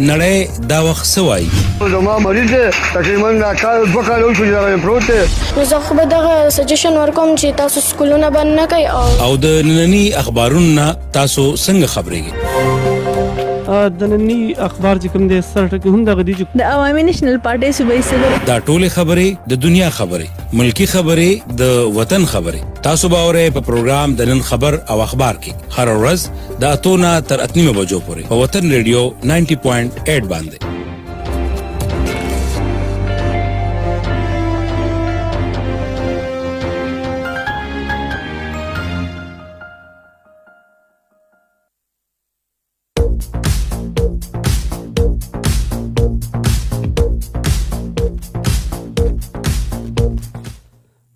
نړۍ دا وخت سوای زما مریض تقریبا دا کال دوه کال وشو چې راغلی پروت دی زه خو به دغه سجیشن ورکوم چې تاسو سکولونه بند نه کړئ او د نننی اخبارونو تاسو څنګه خبرېږئ د ننني اخبار چې کوم دي سره ټکی هم دغه دي چې د عوامي نېشنل پارټي صوبایي صدر دا ټوله خبرې د دنیا خبرې ملکی خبرې د وطن خبرې تاسو به اورئ په پروګرام د نن خبر او اخبار کې هر ورځ د اتو نه تر اتنیمه بجو پورې په وطن رادیو 90.8 باندې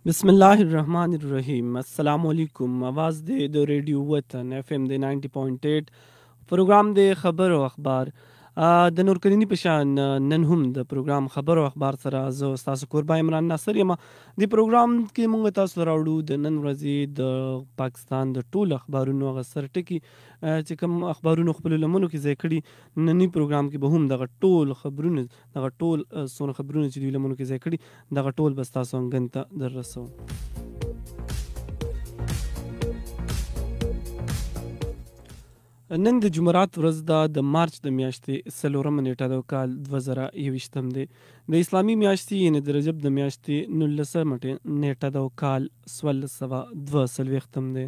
بسم الله الرحمن الرحیم السلام علیکم आवाज دی د ریډیو وطن اف ام دی 90.8 پروګرام دی خبر او اخبار د نورکرینی په شان نن هم د پروګرام خبر او اخبار سره زه تاسو قربا عمران ناصر یم د پروګرام کې موږ تاسو راوړو د نن ورځې د پاکستان د ټولو اخبارونو غسر ټکی چې کوم اخبارونو خپل لمنو کې ځای کړي نننی پروګرام کې به هم دغه ټول خبرونه دغه ټول سون خبرونه چې دوی لمنو کې ځای کړي دغه ټول بس تاسو انګن ته دررسو نن د جمعرات ورځ دا د مارچ د میاشتې څلورمه نیټه د کال دوه زره یویشتم دی د اسلامي میاشتې یعنې د رجب د میاشتې نولسمه نیټه د کال څوارلس سوه دوه څلوېښتم دی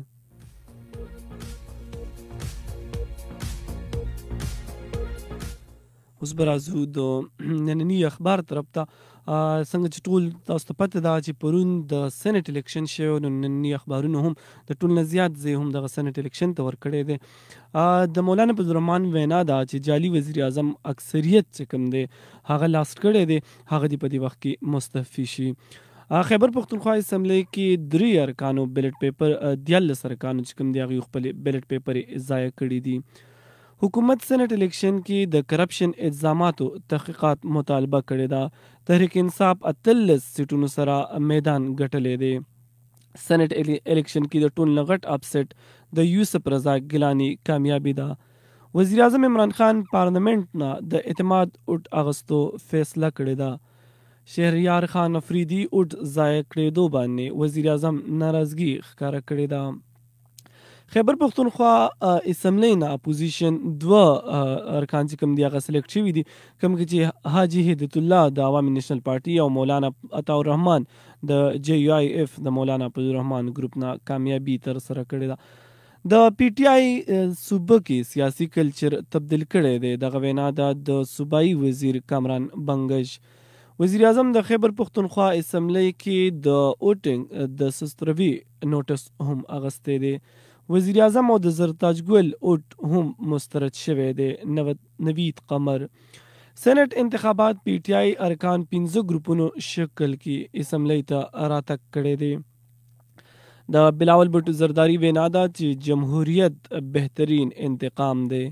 اوس به راځو د ننني اخبار طرف ته څنګه چې ټول تاسو ته پته ده چې پرون د سېنات الیکشن شوی نو ننني اخبارونه هم د ټول نه زیات زه هم د سېنات الیکشن ته ورکړې ده د مولانا بدرمان وینا ده چې جالي وزیر اعظم اکثریت چې کوم دی هغه لاست کړی دی هغه دی په دې وخت کې مستفی شي خیبر پختونخوا اسمبلی کې درې ارکانو بیلټ پیپر دیال سرکانو چې کوم دی هغه خپل بیلټ پیپر ضایع کړی دي حکومت سنټ الیکشن کې د کرپشن الزاماتو تحقیقات مطالبه کړې ده تحریک انصاف اتلس سیټونو سره میدان ګټلې دی سنټ الیکشن کې د ټون لغټ اپسټ د یوسف رضا ګیلانی کامیابی ده وزیر اعظم عمران خان پارلمنت نه د اعتماد اوټ اغستو فیصله کړې ده شهریار خان افریدی اوټ ضایع کړېدو باندې وزیر اعظم ناراضګي ښکاره کړې ده خیبر پښتونخوا اسمبلی نه اپوزیشن دوه ارکان چې کوم دی هغه سلیکټ شوي دي کوم کې چې حاجی هدایت الله د عوامي نېشنل پارټي او مولانا عطا الرحمن د جے یو آی ایف د مولانا عبد الرحمن ګروپ نه کامیابی تر سره کړې ده د پی ټی آی صوبه کې سیاسي کلچر تبدل کړی دی دغه وینا د صوبایي وزیر کامران بنگش وزیر اعظم د خیبر پښتونخوا اسمبلی کې د اوټینګ د سستروي نوټس هم اغستې دی وزیر اعظم او د زرتاج ګل اوټ هم مسترد شوی دی نوید قمر سېنات انتخابات پی ټی آی ارکان 15 ګروپونو شکل کې اسمبلی ته راتګ کړي دي د بلاول بټو زرداری وینا ده چې جمهوریت بهترین انتقام دی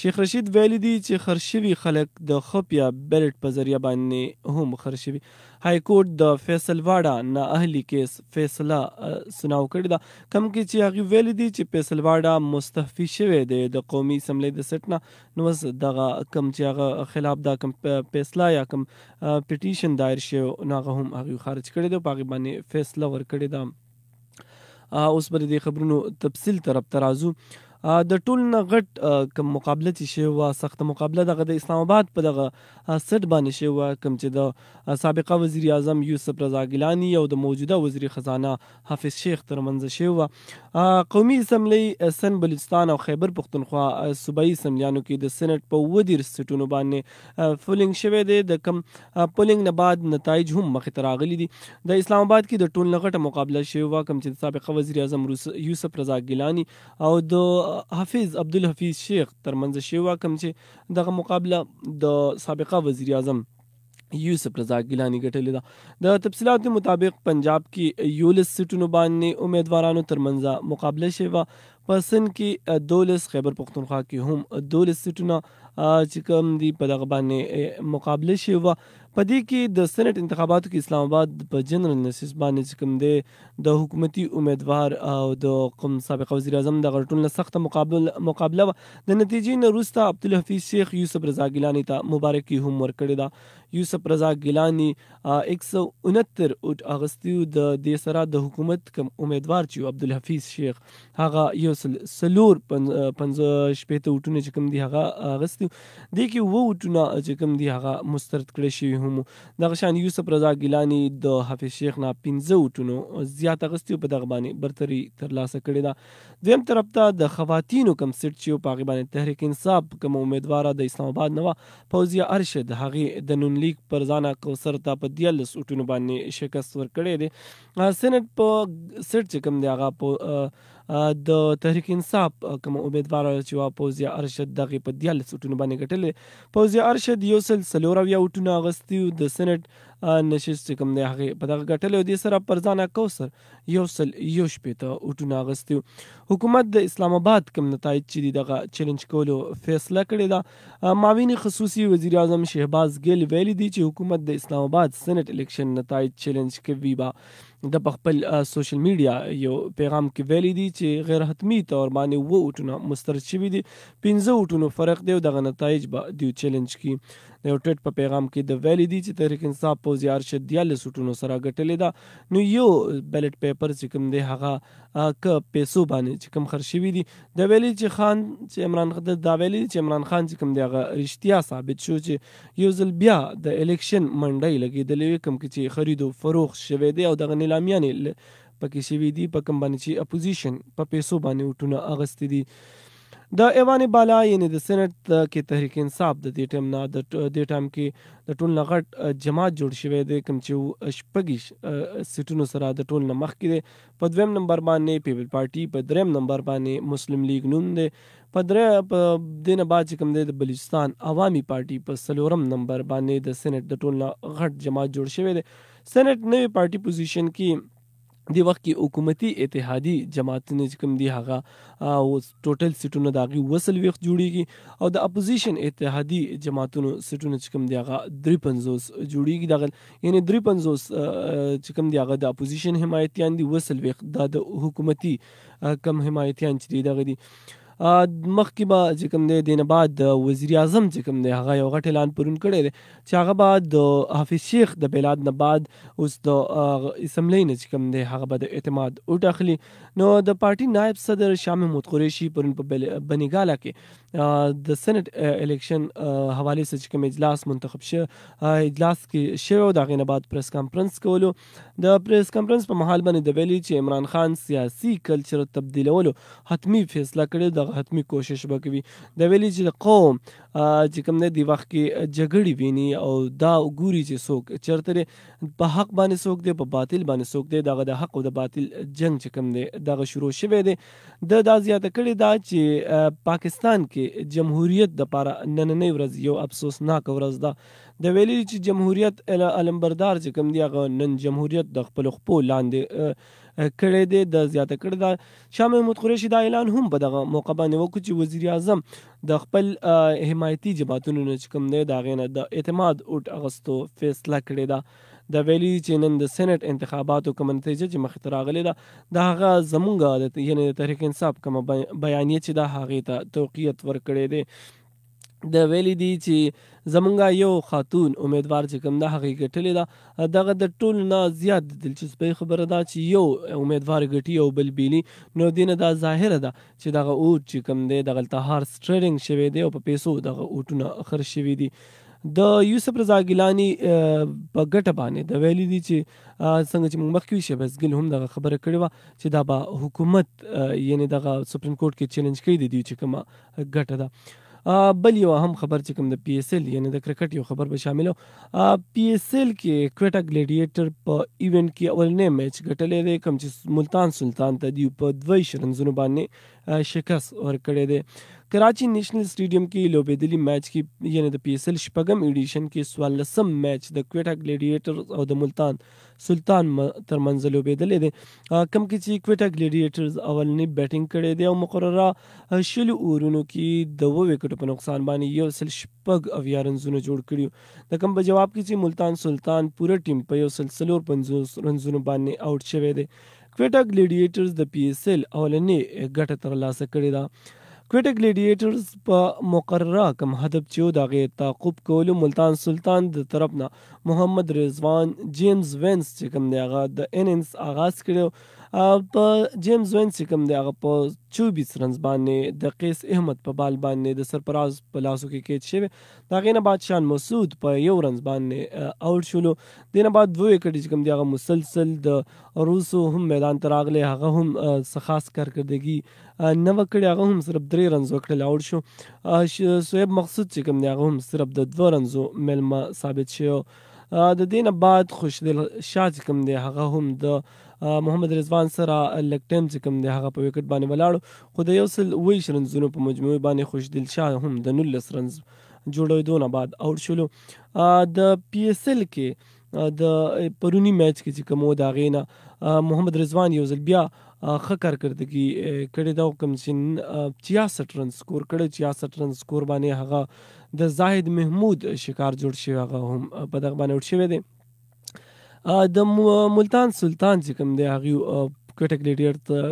شیخ رشید ویلی دی چې خرشوي خلک د خپیا بیلټ په ذریعہ باندې هم خرشوي های کورټ د فیصل واډا نه اهلی کیس فیصله سناو کړی دا کم کې چې هغه ویلی دی چې فیصل واډا مستحفي شوی دی د قومي سملې د سټنا نو دغه کم چې هغه خلاف دا کم فیصله یا کم پټیشن دایر شو نو هغه هم هغه خارج کړی دی په هغه باندې فیصله ور کړی دا اوس پر دې خبرونو تفصیل طرف ترازو تر د ټول نه غټ کوم مقابله چې شی و سخت مقابله دغه د اسلام آباد په دغه سټ باندې شی و کوم چې د سابقه وزیر اعظم یوسف رضا ګیلانی او د موجوده وزیر خزانه حافظ شیخ ترمنځ شی و قومي اسمبلی سن بلوچستان او خیبر پختونخوا صوبایي اسمبلیانو کې د سېنات په ودیر سټونو باندې فولینګ شوه دی د کم پولینګ نه بعد نتایج هم مخې ته راغلي دي د اسلام آباد کې د ټول نغټه مقابله شوه کم چې سابقه وزیر اعظم یوسف رضا ګیلانی او د حافظ عبدالحفیظ شیخ ترمنځ شی واکم چې دغه مقابله د سابقه وزیر اعظم یوسف رضا ګیلانی ګټلې ده د تفصيلاتو مطابق پنجاب کې یولس سیټونو باندې امیدوارانو ترمنځ مقابله شوه په سند کې دولس خیبر پختونخوا کې هم دولس سیټونه چې کوم دی په دغه باندې مقابله شي و په دې کې د سنټ انتخاباتو کې اسلام آباد په جنرال نسیس باندې چې کوم دی د حکومتي امیدوار او د قم سابق وزیر اعظم د غټون له سخت مقابل مقابله د نتیجې نه وروسته عبد الحفیظ شیخ یوسف رضا گیلانی ته مبارکي هم ورکړې ده یوسف رضا گیلانی 169 اوټ اغستیو د دې سره د حکومت کم امیدوار چې عبد الحفیظ شیخ هغه یو یو سلور پنځه شپېته وټونه چې کوم دي هغه اغستي دي کې وو وټونه چې کوم دي هغه مسترد کړی شوی هم دغه شان یوسف رضا ګیلانی د حافظ شیخ نه پنځه وټونو زیات اغستي په دغه باندې برتري ترلاسه کړې ده دویم طرف ته د خواتینو کم سیټ چې په هغه باندې تحریک انصاف کوم امیدوار د اسلام آباد نو فوزیه ارشد هغه د نون لیگ پر ځانه کوثر ته په 10 وټونو باندې شکست ورکړې ده سنټ په سیټ چې کوم دی هغه په د تحریک انصاف کوم امیدوار چې وا فوزیا ارشد دغه په دیال سټونو باندې ګټلې فوزیا ارشد یو سل سلوراویا وټونه اغستیو د سېنات نشست کوم دی هغه په دغه ګټلې د سره پرځانا کوثر یو سل یو شپې ته وټونه اغستیو حکومت د اسلام آباد کوم نتایج چې دغه چیلنج کولو فیصله کړې ده ماوین خصوصي وزیر اعظم شهباز ګل ویلي دي چې حکومت د اسلام آباد سېنات الیکشن نتایج چیلنج کوي با د خپل سوشل میډیا یو پیغام کې ویلي دي چې غیر حتمی تور باندې وو اٹونه مسترد شوی دي 15 اٹونو فرق دی او دغه نتایج به دیو چیلنج کی د یو ټویټ په پیغام کې د ویلي دي چې تحریک انصاف په زیار شه دیاله سټونو سره ګټلې ده نو یو بیلټ پیپر چې کوم دی هغه ک پیسو باندې چې کوم خرشوي دي د ویلي چې خان چې عمران خان دا ویلي چې عمران خان چې کوم دی هغه رښتیا ثابت شو چې یو ځل بیا د الیکشن منډي لګیدلې کوم کې چې خریدو فروخ شوي دي او د غنیلامیان پکې شوي دي په کوم باندې چې اپوزیشن په پیسو باندې وټونه اغستې دي د ایوان بالا یعنی د سېنات کې تحریک انصاف د دې ټیم نه د دې ټیم کې د ټول نغټ جماعت جوړ شوی دی کوم چې شپږ سیټونو سره د ټول نمخ کې دی په دویم نمبر باندې پیپل پارټي په دریم نمبر باندې مسلم لیگ نوم دی په درې په دینه بعد چې کوم دی د بلوچستان عوامي پارټي په سلورم نمبر باندې د سېنات د ټول نغټ جماعت جوړ شوی دی سېنات نوې پارټي پوزیشن کې دی وخت کې حکومتي اتحادي جماعتونه چې کوم دی هغه او ټوټل سیټونه داغي وصل ویخ جوړیږي او د اپوزیشن اتحادي جماعتونو سیټونه چې کوم دی هغه 350 جوړیږي دغه یعنی 350 چې کوم دی هغه د اپوزیشن حمایتيان دی وصل ویخ د حکومتي کم حمایتيان چې دی دغه دی مخکې به چې کوم دی دینه بعد د وزیر اعظم چې کوم دی هغه یو غټ اعلان پرون کړی دی چې هغه به د حافظ شیخ د بلاد نه بعد اوس د اسمبلی نه چې کوم دی هغه به د اعتماد وټاخلي نو د پارټي نایب صدر شاه محمود قریشي پرون په بنګاله کې د سېنات الیکشن حواله سره چې کوم اجلاس منتخب شه اجلاس کې شوه د غینه بعد پریس کانفرنس کولو د پریس کانفرنس په محل باندې د ویلي چې عمران خان سیاسي کلچر تبدیلولو حتمی فیصله کړې د حتمی کوشش وکوي د ویلي چې قوم چې کوم نه دی وخت کې جګړې ویني او دا وګوري چې څوک چرته په حق باندې څوک دی په باطل باندې څوک دی دغه د حق او د باطل جنگ چې کوم دی دغه شروع شوه دی د دا زیاته کړي دا چې پاکستان کې جمهوریت د پاره نننې ورځ یو افسوسناک ورځ ده د ویلي چې جمهوریت علمبردار چې کوم دی هغه نن جمهوریت د خپل خپل لاندې کړی دی د زیاته کړی دا شاه محمود قریشي دا اعلان هم په دغه موقع باندې وکړ چې وزیر اعظم د خپل حمایتي جماعتونو نه چې کوم دی د هغې نه د اعتماد اوټ اغستو فیصله کړې ده د ویلي چې نن د سېنات انتخاباتو کوم نتیجه چې مخې راغلې ده د هغه زمونږ د یعنی د تحریک انصاف کوم بیانیه چې د هغې ته توقیت ورکړی دی د ویلي دی چې زمونږه یو خاتون امیدوار چې کوم د هغې ګټلې ده دغه د ټول نه زیات دلچسپۍ خبره ده چې یو امیدوار ګټي او بل بیلي نو دینه دا ظاهره ده چې دغه اوټ چې کوم دی دغلته هارس ټریډینګ شوی دی او په پیسو دغه اوټونه خرڅ شوي دي د یوسف رضا ګیلانی په ګټه باندې د ویلي دي چې څنګه چې موږ مخکې شي بس ګل هم دغه خبره کړې وه چې دا به حکومت یعنی دغه سپریم کورټ کې چیلنج کوي د دوی چې کومه ګټه ده بل یو هم خبر چې کوم د پی ایس ایل یعنی د کرکټ یو خبر به شامل پی ایس ایل کې کوټا ګلیډیټر په ایونټ کې اولنې میچ ګټلې دی کوم چې ملتان سلطان ته دی په 2 رنزونو باندې شکست ورکړې دی Karachi national stadium کې لوبېدلي میچ کې یعنی د پی اس ال شپږم ایډیشن کې سوالسم میچ د کوټا ګلیډیټرز او د ملتان سلطان ترمنځ لوبېدلې ده کم کې چې کوټا ګلیډیټرز اولنی بیټینګ کړې ده او مقرره شلو اورونو کې د وو وکټو په نقصان باندې یو سل شپږ اویا رنزونه جوړ کړیو د کم په جواب کې چې ملتان سلطان پوره ټیم په یو سل سلور پنځوس رنزونو باندې آوټ شوی دی کوټا ګلیډیټرز د پی اس ال اولنی ګټه ترلاسه کړې ده کوټه ګلیډیټرز په مقرره کم هدف چې دا غي تعقب کولو ملتان سلطان د طرف نه محمد رضوان جیمز وینس چې کوم دی هغه د اننس آغاز کړو په جیمز وین چې کوم دی هغه په 24 رنز باندې د قیس احمد په بال باندې د سرپراز په لاسو کې کېچ شوی دا غینه بعد شان مسعود په یو رنز باندې اوټ شولو دینه بعد دوه وکټ چې کوم دی هغه مسلسل د روسو هم میدان ته راغله هغه هم سخاص کارکردګي نه وکړي هغه هم صرف درې رنز وکړل اوټ شو سویب مقصود چې کوم دی هغه هم صرف د دوه رنزو ملما ثابت شو د دینه بعد خوشدل شاه چې کوم دی هغه هم د محمد رضوان سره لک ټیم چې کوم دی هغه په وکټ باندې ولاړ خو د یو سل ویش رنزونو په مجموعي باندې خوشدل شاه هم د 19 رنز جوړېدو نه بعد اوټ شلو د پی اس ال کې د پرونی میچ کې چې کوم دا غینا محمد رضوان یو ځل بیا ښه کارکردګي کړې دا کم چې 66 رن سکور کړي 66 رن سکور باندې هغه د زاهد محمود شکار جوړ شي هغه هم په دغه باندې اوټ شوی دی د ملتان سلطان چې کوم دی هغه کوټه ګلیډیټر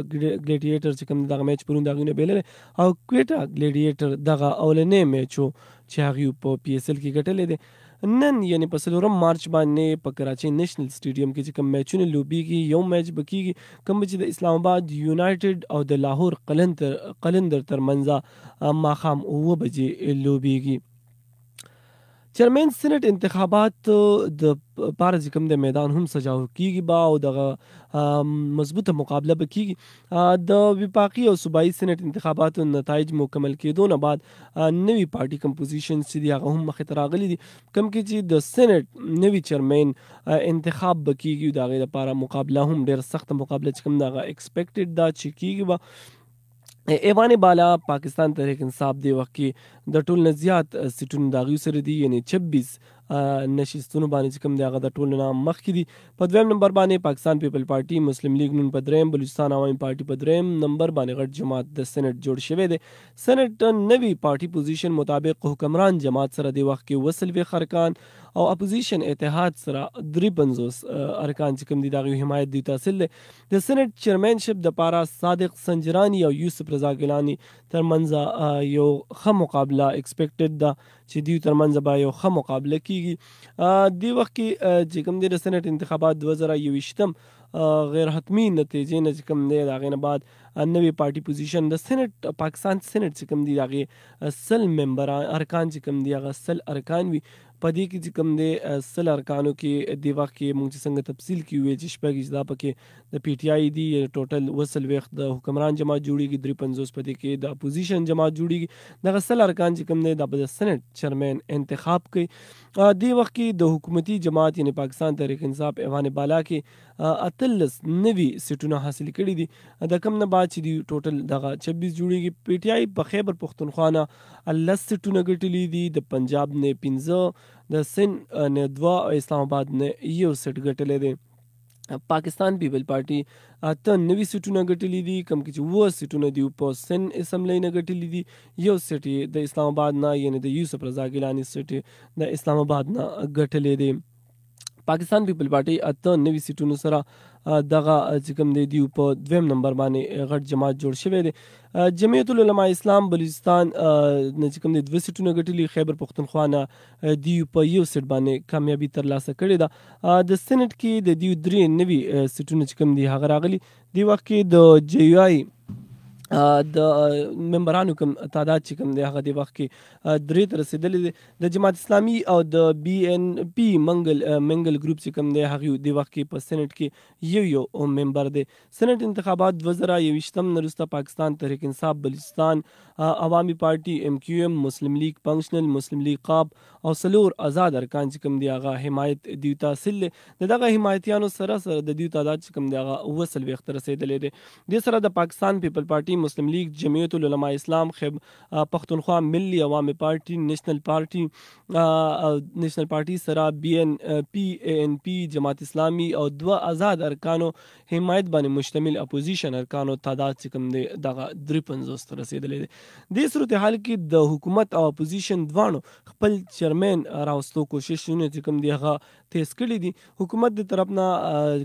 ګلیډیټر چې کوم دغه میچ پرون دغه نه بیلل او کوټه ګلیډیټر دغه اولنې میچو چې هغه په پی اس ال کې ګټلې دي نن یعنی په سلورم مارچ باندې په کراچي نېشنل سټیډیم کې چې کوم میچونه لوبيږي یو میچ بکیږي کوم چې د اسلام آباد یونایټډ او د لاهور قلندر قلندر ترمنځ ماخام 9 بجې لوبيږي چیرمن سېنات انتخابات د پاره ځکم د میدان هم سجاو کیږي با او د مضبوطه مقابله به کیږي د وفاقي او صوبایي سېنات انتخاباتو نتایج مکمل کېدو نه بعد نوی پارټي کمپوزیشن چې دی هغه هم مخې ته راغلی دي کم کې چې د سېنات نوی چیرمن انتخاب به کیږي د هغې لپاره مقابله هم ډېر سخت مقابله چې کوم دغه اکسپیکټډ دا چې کیږي به E, ایوان بالا پاکستان تحریک انصاف دی وخت کې د ټول نه زیات سیټونو د هغوی سره دي یعنې 26 نشستونو باندې کوم دی هغه د ټولو نه مخکې دي په دویم نمبر باندې پاکستان پیپل پارټي مسلم لیگ نن په دریم بلوچستان عوامي پارټي په دریم نمبر باندې غټ جماعت د سېنات جوړ شوی دی سېنات نوی پارټي پوزیشن مطابق حکمران جماعت سره دی وخت کې وسلوي خرکان او اپوزیشن اتحاد سره درې پنځوس ارکان چې کوم دي دغه حمایت دی تحصیل دی د سېنات چیرمنشپ د پارا صادق سنجرانی او یوسف رضا ګیلانی ترمنځ یو ښه مقابله اکسپیکټډ ده چې دیو ترمنځ به یو ښه مقابله کیږي دی وخت کې چې کوم دی د سنټ انتخابات 2021م غیر حتمی نتیجې نه کوم دی دا غین بعد نوې پارټي پوزیشن د سېنات پاکستان سېنات چې کوم دی داغه سل ممبران ارکان چې کوم دی هغه سل ارکان وي پدې کې چې کوم دی سل ارکانو کې دی وخت کې موږ څنګه تفصیل کیوې چې شپږ اجزا پکې د پی ټی آی دی ټوټل وسل وخت د حکمران جماعت جوړیږي 350 پدې کې د اپوزیشن جماعت جوړیږي دغه سل ارکان چې کوم دی د سنټ چیرمن انتخاب کوي دی وخت کې د حکومتي جماعت یعنی پاکستان تحریک انصاف ایوان بالا کې اتلس نوي سیټونه حاصل کړي دي د کم نه بعد چې دی ټوټل دغه 26 جوړیږي پی ټی آی په خیبر پختونخوا نه الله سیټونه ګټلې دي د پنجاب نه 15 د سن نه 2 اسلام آباد نه یو سیټ ګټلې دي پاکستان پیپل پارټي اته نوي سیټونه ګټلې دي کم کې چې وو سیټونه دی په سن اسمبلی نه ګټلې دي یو سیټ د اسلام آباد نه یعنی د یوسف رضا ګیلانی سیټ د اسلام آباد نه ګټلې دي پاکستان پیپل پارټي اته نوي سیټونو سره دغه چې کوم دی دی په دویم نمبر باندې غټ جماعت جوړ شوی دی جمعیت العلماء اسلام بلوچستان نه چې کوم دی دوه سیټونه ګټلي خیبر پښتونخوا نه دی په یو سیټ باندې کامیابی ترلاسه کړې ده د سېنات کې د دی درې نوي سیټونه چې کوم دی هغه راغلي دی وخت کې د جی آی د ممبرانو کوم تعداد چې کوم دی هغه د وخت کې درې تر رسیدلې د جماعت اسلامي او د بی ان پی منګل منګل ګروپ چې کوم دی هغه د وخت کې په سېنات کې یو یو ممبر دی سېنات انتخابات 2021 تم نرسته پاکستان تحریک انصاف بلوچستان عوامی پارټي ام کیو ام مسلم لیگ پنګشنل مسلم لیگ قاب او سلور آزاد ارکان چې کوم دی هغه حمایت دی تحصیل د دغه حمایتیانو سره سره د دې تعداد چې کوم دی هغه وسل وخت رسیدلې دي د سره د پاکستان پیپل پارټي مسلم لیگ جمعیت العلماء اسلام خب پښتونخوا ملي عوام پارټي نېشنل پارټي نېشنل پارټي سره بی ان پی ای ان پی جماعت اسلامي او دوه آزاد ارکانو حمایت باندې مشتمل اپوزیشن ارکانو تعداد چې کوم دی دغه 350 رسیدلې دي د صورتحال کې د حکومت او اپوزیشن دوانو خپل چر چیرمن راوستو کوششونه چې کوم دی هغه تیز کړی دي حکومت د طرف نه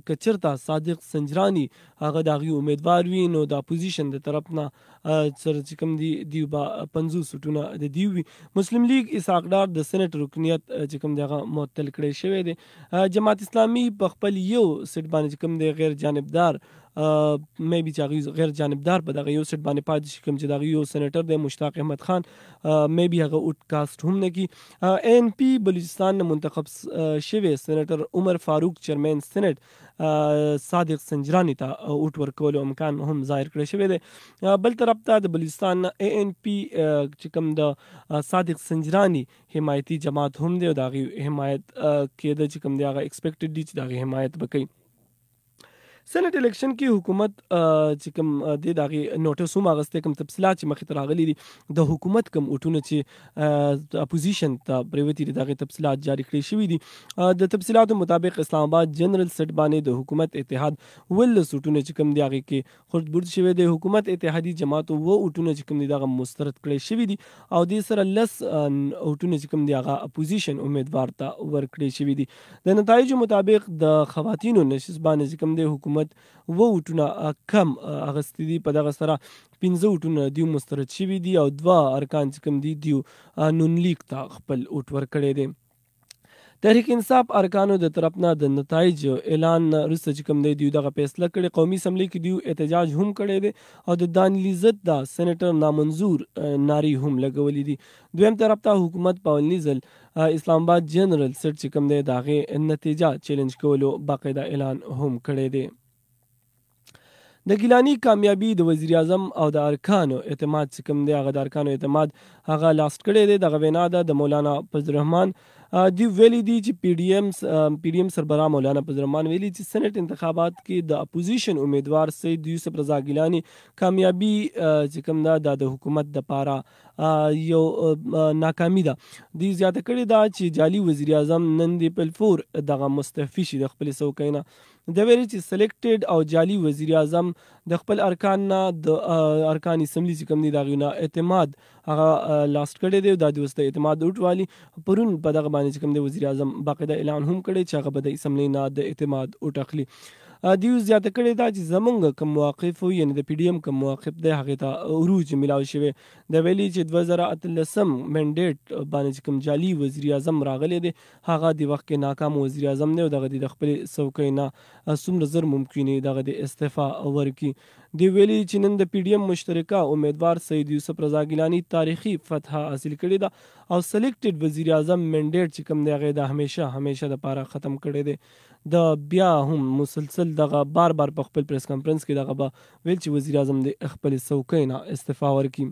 کچرتا صادق سنجرانی هغه د غي امیدوار وي نو د اپوزیشن د طرف نه سره چې کوم دی دیوبا 50 سټونه د دیوي مسلم لیگ اسحاق ډار د سېنات رکنیت چې کوم دی هغه معطل کړی شوی دی جماعت اسلامي په خپل یو سټ باندې کوم دی غیر جانبدار مې بي چې غیر جانبدار په دغه یو سیټ باندې پاتې شي کوم چې دغه یو سېنیټر دی مشتاق احمد خان مې بي هغه اوټ کاست هم نه کی ان پی بلوچستان نه منتخب شوی سېنیټر عمر فاروق چیرمن سېنیټ صادق سنجرانی ته اوټ ورکولو امکان هم ظاهر کړی شوی دی بل طرف ته د بلوچستان ای ان پی چې کوم د صادق سنجرانی حمایتي جماعت هم دی او د هغې حمایت کېده چې کوم دی هغه اکسپیکټډ دي چې د هغې حمایت به کوي سېنات الیکشن کې حکومت چې کوم د دغه نوټیس هم اغسته کوم تفصيلات چې مخې ته راغلي دي د حکومت کوم اټونه چې اپوزیشن ته پریوتی دي دغه تفصيلات جاری کړی شوی دي د تفصيلاتو مطابق اسلام آباد جنرال سټ باندې د حکومت اتحاد ول سټونه چې کوم دی هغه کې خرد برد شوی دی حکومت اتحادی جماعت وو اټونه چې کوم دی دغه مسترد کړی شوی دي او د سره لس اټونه چې کوم دی هغه اپوزیشن امیدوار ته ورکړی شوی دي د نتایجو مطابق د خواتینو نشسبانه چې کوم دی حکومت حکومت و وټونه کم اغستې دي په دغه سره پنځه وټونه دیو مسترد شوي دي او دوه ارکان چې کوم دي دیو نون لیک ته خپل وټ ورکړی دی تحریک انصاف ارکانو د طرفنا د نتایج اعلان رسته چې کوم دی دوی دغه فیصله کړې قومي اسمبلی کې دوی احتجاج هم کړی دی او د دانیل عزت دا سېنیټر نامنظور ناری هم لګولې دي دویم طرف ته حکومت پاول نیزل اسلام آباد جنرال سټ چې کوم دی د هغې نتیجه چیلنج کولو باقاعده اعلان هم کړی دی د ګیلانی کامیابی د وزیر اعظم او د ارکانو اعتماد سکم دی هغه د ارکانو اعتماد هغه لاست کړي دی دغه وینا ده د مولانا فضل الرحمن دی ویلي دی چې پی ډی ایم پی ډی ایم سربراه مولانا پزرمان ویلي چې سنټ انتخابات کې د اپوزیشن امیدوار سید یوسف رضا ګیلانی کامیابی چې کوم دا د حکومت د پاره یو ناکامی ده دی زیاته کړی دا چې جالي وزیر اعظم نن دی پلفور دغه مستفی شي د خپل سوکینا د ویری چې سلیکټډ او جالي وزیر اعظم د خپل ارکان نه د ارکان اسمبلی چې کوم دی دا غوونه اعتماد هغه لاست کړی دی د دوسته اعتماد وټوالي پرون په دغه باندې چې کوم دی وزیر اعظم باقاعده اعلان هم کړی چې هغه به د اسمبلی نه د اعتماد وټخلي دیو زیاته کړې دا چې زمونږ کوم مواقف یعنی د پی ډی ایم کوم مواقف د هغه ته عروج ملاو شوی د ویلي چې 2013 منډیټ باندې کوم جالي وزیر اعظم راغلی دی هغه د وخت کې ناکام وزیر اعظم نه دغه د خپل څوکۍ نه سمره زر ممکنه دغه د استعفا ورکی دی ویلي چې نن د پی ډی ایم مشترکه امیدوار سید یوسف رضا ګیلانی تاریخي فتح حاصل کړې ده او سلیکټډ وزیر اعظم منډیټ چې کوم دی هغه د همیشه همیشه د پاره ختم کړي دی د بیا هم مسلسل دغه بار بار په خپل پریس کانفرنس کې دغه به ویل چې وزیر اعظم د خپل څوکۍ نه استعفا ورکړي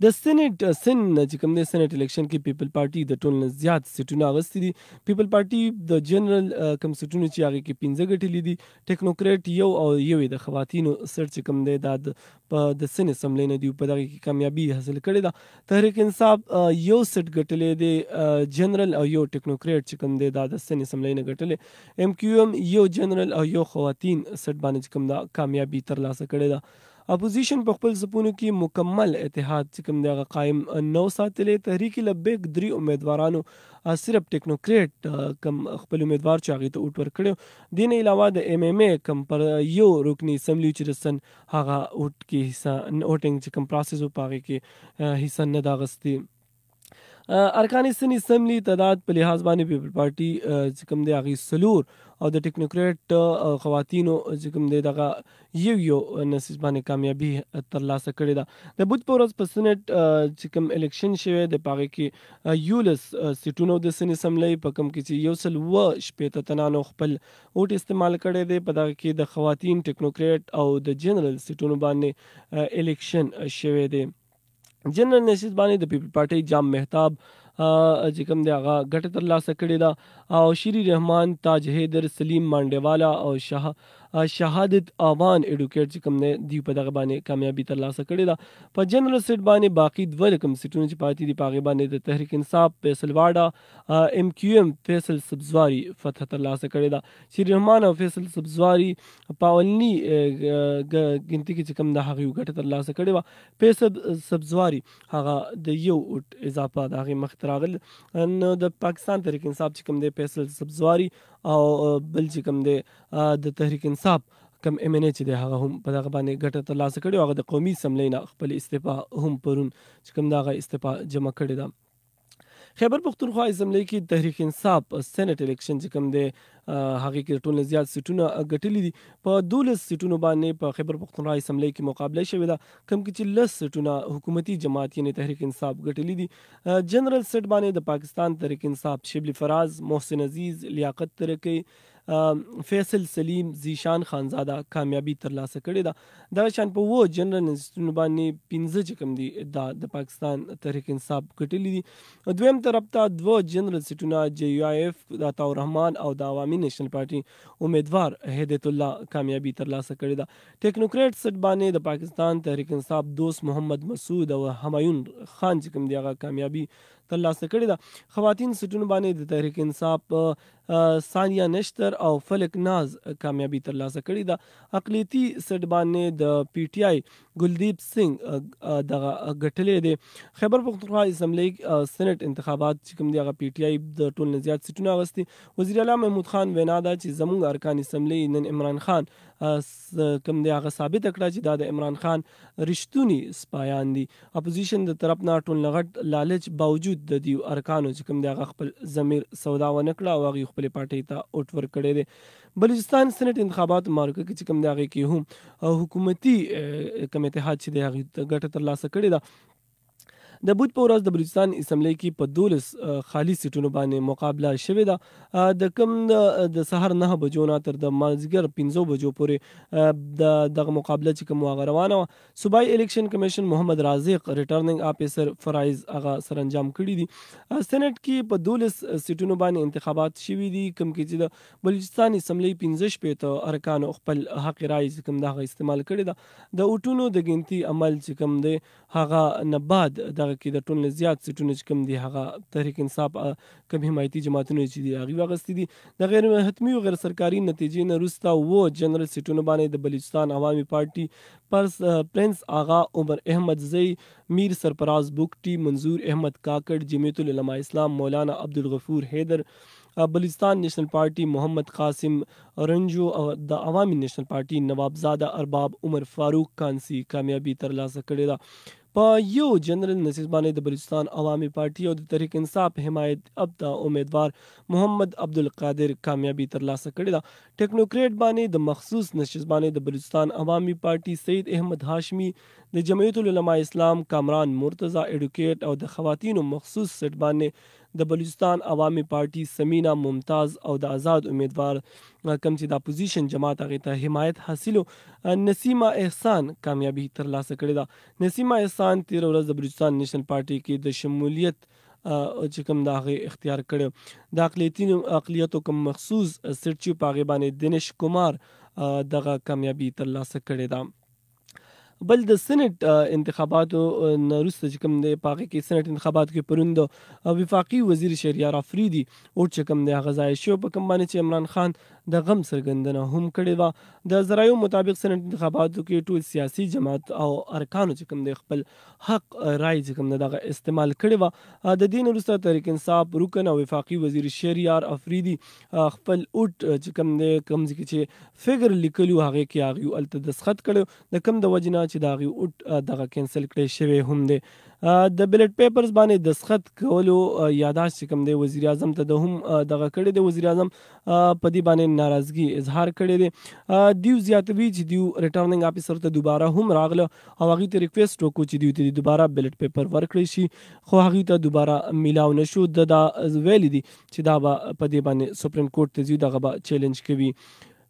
د سېنات سن چې کوم دی سېنات الیکشن کې پیپل پارټي د ټول نه زیات سیټونه اغستې دي پیپل پارټي د جنرال کم سیټونه چې هغه کې پنځه ګټلې دي ټیکنوکریټ یو او یو د خواتینو سر چې کوم دی دا په د سن اسمبلی نه دی په دغه کې کامیابی حاصل کړې ده تحریک انصاف یو سیټ ګټلې دي جنرال او یو ټیکنوکریټ چې کوم دی دا د سن اسمبلی نه ګټلې ایم کیو ایم یو جنرال او یو خواتین سیټ باندې کوم دا کامیابی ترلاسه کړې ده اپوزیشن په خپل سپونو کې مکمل اتحاد چې کوم دغه قائم نو ساتلې تحریک لبیک درې امیدوارانو صرف ټیکنوکریټ کم خپل امیدوار چې هغه ته اوټ ورکړو دین علاوه د ایم ایم ای کم پر یو رکنی اسمبلی چې رسن هغه اوټ کې حصہ اوټینګ چې کم پروسس او پاره کې حصہ نه داغستی ارکان سنی اسمبلی تعداد په لحاظ باندې پیپل پارټي چې کوم دی هغه سلور او د ټیکنوکریټ خواتینو چې کوم دی دغه یو یو نسیز باندې کامیابی ترلاسه کړې ده د بوت پورز په سنټ چې کوم الیکشن شوی د پاغه کې یولس سیټونو د سن اسمبلی په کم کې چې یو سل و شپېته تنانو خپل ووټ استعمال کړی دی په دغه کې د خواتین ټیکنوکریټ او د جنرال سیټونو باندې الیکشن شوی دی جنرال نشیز باندې د پیپل پارټۍ جام مهتاب چې کوم دی هغه ګټه تر لاسه کړې ده او شری رحمان تاج هیدر سلیم مانډیوالا او شاه شهادت اوان اډوکیټ چې کوم دی دی په دغه باندې کامیابی تر لاسه کړې ده په جنرال سیټ باندې باقی دوه رقم سیټونه چې پاتې دي پاغه باندې د تحریک انصاف فیصل واډا ایم کیو ایم فیصل سبزواری فتح تر لاسه کړې ده شری رحمان او فیصل سبزواری پاولنی ګنتی کې چې کوم د هغه ګټه تر لاسه کړې و فیصل سبزواری هغه د یو اضافه د هغه مخترا راغل نو د پاکستان تحریک انصاف چې کوم دی فیصل سبزواری او بل چې کوم دی د تحریک انصاف کم ام ان چې دی هغه هم په دغه باندې ګټه ترلاسه کړې او هغه د قومي سملې نه خپل استعفا هم پرون چې کوم دغه استعفا جمع کړې ده خیبر پختونخوا اسمبلی کې تحریک انصاف سېنات الیکشن چې کوم دی هغه کې ټول زیات سیټونه ګټلې دي په 12 سیټونو باندې په خیبر پختونخوا اسمبلی کې مقابله شوې ده کم کې چې 10 سیټونه حکومتي جماعت یعنی تحریک انصاف ګټلې دي جنرال سیټ باندې د پاکستان تحریک انصاف شبلی فراز محسن عزیز لیاقت ترکی فیصل سلیم زیشان خانزاده کامیابی ترلاسه کړې ده دا شان په وو جنرال انسټیټیوټ باندې پنځه چې کوم دي دا د پاکستان تحریک انصاف ګټلې دي دویم طرف ته دوه جنرال سټونه جے یو آی اف د عطاء الرحمن او د عوامي نېشنل پارټي امیدوار هدایت الله کامیابی ترلاسه کړې ده ټیکنوکریټ سټ باندې د پاکستان تحریک انصاف دوست محمد مسعود او همایون خان چې کوم دی هغه کامیابی ترلاسه کړې ده خواتین سټون باندې د تحریک انصاف سانیا نشتر او فلک ناز کامیابی ترلاسه کړې ده اقلیتی سټ باندې د پی ټی آی ګلدیپ سنگ دغه غټلې دي خیبر پختونخوا اسمبلی سېنات انتخابات چې کوم دی هغه پی ټی آی د ټول نزيات سټونه اغستي وزیر اعلی محمود خان وینا دا چې زمونږ ارکان اسمبلی نن عمران خان کوم دی هغه ثابت کړه چې دا د عمران خان رښتونی سپایان دي اپوزیشن د طرف نه ټول لغټ لالچ باوجود د دیو ارکانو چې کوم دی هغه خپل ضمیر سودا ونکړه او هغه خپل پارټي ته اوټ ور کړی دی بلوچستان سنټ انتخابات مارکه کې چې کوم دغه کې هم حکومتي کم اتحاد چې د غټه تر لاسه کړی دا د بوت په ورځ د بلوچستان اسمبلی کې په 12 خالی سیټونو باندې مقابله شوې ده د کم د سحر 9 بجو نه تر د مازیګر 15 بجو پورې د دغه مقابله چې کوم هغه روانه وه صوبایي الیکشن کمیشن محمد رازق ریټرننګ افیسر فرایز هغه سرانجام کړی دي سېنات کې په 12 سیټونو باندې انتخابات شوې دي کوم کې چې د بلوچستان اسمبلی 15 شپې ارکانو خپل حق رایې کوم دغه استعمال کړی ده د اوټونو د ګنتی عمل چې کوم دی هغه نه بعد دغه کې د ټولنې زیات سیټونه چې کم دي هغه تحریک انصاف کم حمایتي جماعتونه چې دي هغه واغستې دي د غیر حتمی او غیر سرکاري نتیجې نه وروسته وو جنرال سیټونه باندې د بلوچستان عوامي پارټي پرس پرنس آغا عمر احمد زئی میر سرپراز بوکټي منظور احمد کاکړ جمعیت العلماء اسلام مولانا عبدالغفور حیدر بلوچستان نیشنل پارٹی محمد قاسم رنجو او د عوامي نیشنل پارټي نوابزاده ارباب عمر فاروق کانسی کامیابی ترلاسه کړې ده په یو جنرال نصیب باندې د بلوچستان عوامي پارټي او د تحریک انصاف حمایت ابدا امیدوار محمد عبد القادر کامیابی ترلاسه کړې ده ټیکنوکریټ باندې د مخصوص نشست باندې د بلوچستان عوامي پارټي سید احمد هاشمی د جمعیت العلماء اسلام کامران مرتضی اډوکیټ او د خواتینو مخصوص سټ باندې د بلوچستان عوامي پارټي سمینا ممتاز او د آزاد امیدوار کم چې د اپوزیشن جماعت هغه ته حمایت حاصلو نسیمه احسان کامیابی ترلاسه کړې ده نسیمه احسان 13 ورځ د بلوچستان نېشنل پارټي کې د شمولیت چې کوم دا غي اختیار کړو د اقلیتي اقلیتو کوم مخصوص سرچو پاغي باندې دنش کومار دغه کامیابی ترلاسه کړې ده بل د سېنات انتخاباتو نورسته چې کوم دی پاګه کې سېنات انتخابات کې پروند وفاقي وزیر شهریار افریدي او چې کوم دی غزای شو په کوم باندې چې عمران خان د غم څرګندونه هم کړې وه د ذرایو مطابق سنټ انتخاباتو کې ټول سیاسي جماعت او ارکانو چې کوم د خپل حق رای چې کوم دغه استعمال کړې وه د دین وروسته تحریک انصاف رکن او وفاقي وزیر شهریار افریدي خپل اوټ چې کوم د کوم ځکه چې فګر لیکلو هغه کې هغه الته دسخط کړو د کم د وجنه چې دا غي اوټ دغه کینسل کړي شوی هم دی د بیلټ پیپرز باندې دسخط کولو یاداشت کوم دی وزیر اعظم ته د هم دغه کړی دی وزیر اعظم په دې باندې ناراضگی اظهار کړی دی دیو زیاتوی چې دیو ریټرننګ افیسر ته دوباره هم راغله او هغه ته ریکوست وکړو چې دیو ته دوباره بیلټ پیپر ورکړي شي خو هغه ته دوباره میلاو نشو د دا ویل دي چې دا به په دې باندې سپریم کورټ ته ځي دغه به چیلنج کوي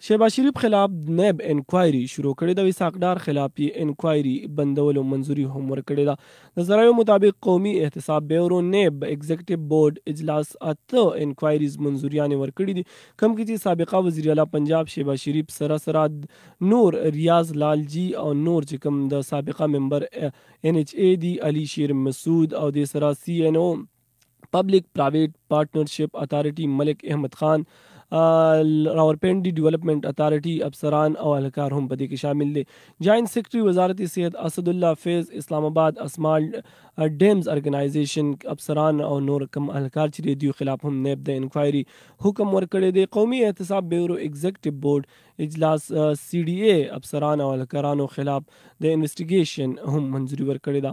شیبا شریف خلاف نیب انکوایري شروع کړې ده اسحاق ډار خلاف یې انکوایري بندولو منځوري هم ورکړې ده د ذرایو مطابق قومي احتساب بیورو نیب ایگزیکټیو بورډ اجلاس اته انکوایریز منځوریانې ورکړې دي کوم کې چې سابقه وزیر اعلی پنجاب شیبا شریف سره سره نور ریاض لالجی او نور چې کوم د سابقه ممبر ان ایچ ای دی علي شیر مسعود او د سره سی ان او پبلک پرایویټ پارټنرشپ اتارټي ملک احمد خان پینڈی ڈیولپمنٹ اتھارٹی افسران او اہلکار ہم پتی کے شامل دے جائن سیکٹری وزارتی صحت اسد اللہ فیض اسلام آباد اسمال ډیمز ارګنایزیشن افسران او نور کم اهلکار چې دیو خلاف هم نیب د انکوایري حکم ورکړی دی قومي احتساب بیورو ایگزیکټیو بورډ اجلاس سی ډي اي افسران او اهلکارانو خلاف د انویسټیګیشن هم منځوري ورکړی دا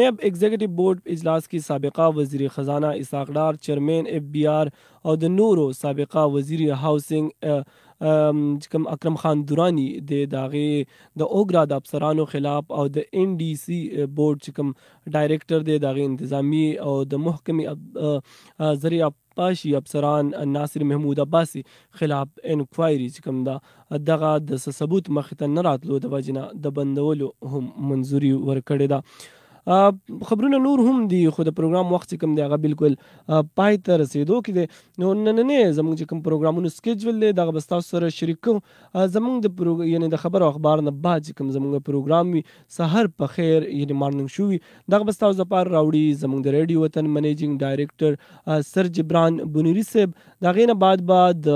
نیب ایگزیکټیو بورډ اجلاس کې سابقه وزیر خزانه اساق ډار چیرمین اف بي ار او د نورو سابقه وزیر هاوسینګ چې کوم اکرم خان دورانی د داغه د اوګرا د افسرانو خلاف او د ان ډي سي بورډ چې کوم ډایریکټر د داغه انتظامی او د محکمې ذریعہ پاشي افسران ناصر محمود عباسی خلاف انکوایری چې کوم دا دغه د ثبوت مخ ته نه راتلو د وجنه د بندولو هم منځوري ورکړې ده خبرونه نور هم دي خو د پروګرام وخت کم دی هغه بالکل پای ته رسیدو کې دی نو نننې زموږ چې کوم پروګرامونه سکیجول دی دغه بس تاسو سره شریک کوم زموږ د پرو یعنی د خبر او اخبار نه بعد چې کوم زموږ پروګرام وي سحر په خیر یعنی مارننګ شو وي دغه بس تاسو لپاره راوړي زموږ د ریډیو وطن منیجینګ ډایریکټر سر جبران بنوري صاحب دغه نه بعد بعد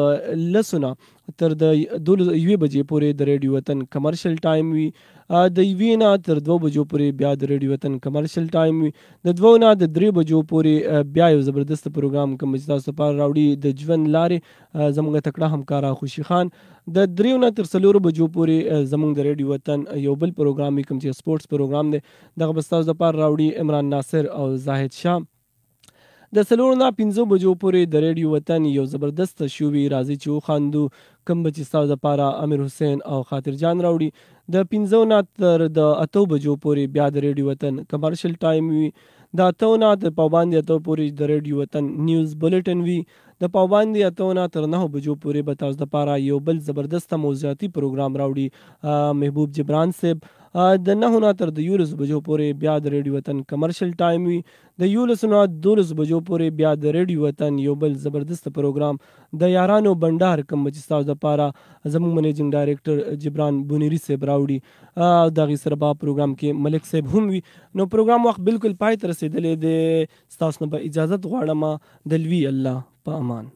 لسونه تر د دولس یوې بجې پورې د ریډیو وطن کمرشل ټایم وي د یوې نه تر دوو بجو پورې بیا د ریډیو وطن کمرشل ټایم وي د دوو نه د درې بجو پورې بیا یو زبردست پروګرام کوم چې تاسو لپاره راوړي د ژوند لارې زموږ تکړه همکارا خوشي خان د دریو نه تر څلورو بجو پورې زموږ د ریډیو وطن یو بل پروګرام کوم چې سپورتس پروګرام دی دغه به ستاسو لپاره راوړي عمران ناصر او زاهد شاه د سلور نه پنځو بجو پورې د ریډیو وطن یو زبردست شوبي راځي چې وخاندو کوم چې ستاسو لپاره امیر حسین او خاطر جان راوړي د پنځو نه تر د اتو بجو پورې بیا د ریډیو وطن کمرشل ټایم وي د اتو نه د پابند اتو پورې د ریډیو وطن نیوز بلټن وي د پابند اتو نه تر نهو بجو پورې به تاسو لپاره یو بل زبردست موضوعاتي پروګرام راوړي محبوب جبران صاحب د نهو نه تر د یولس بجو پورې بیا د ریډیو وطن کمرشل ټایم وي د یولس نه دولس بجو پورې بیا د ریډیو وطن یو بل زبردست پروګرام د یارانو بندار کم چې تاسو لپاره زموږ منیجنګ ډایریکټر جبران بونیری صاحب راوړي دا غي سره با پروګرام کې ملک صاحب هم وي نو پروګرام وخت بالکل پای ته رسیدلې دی تاسو نه به اجازه غواړم د لوی الله په امان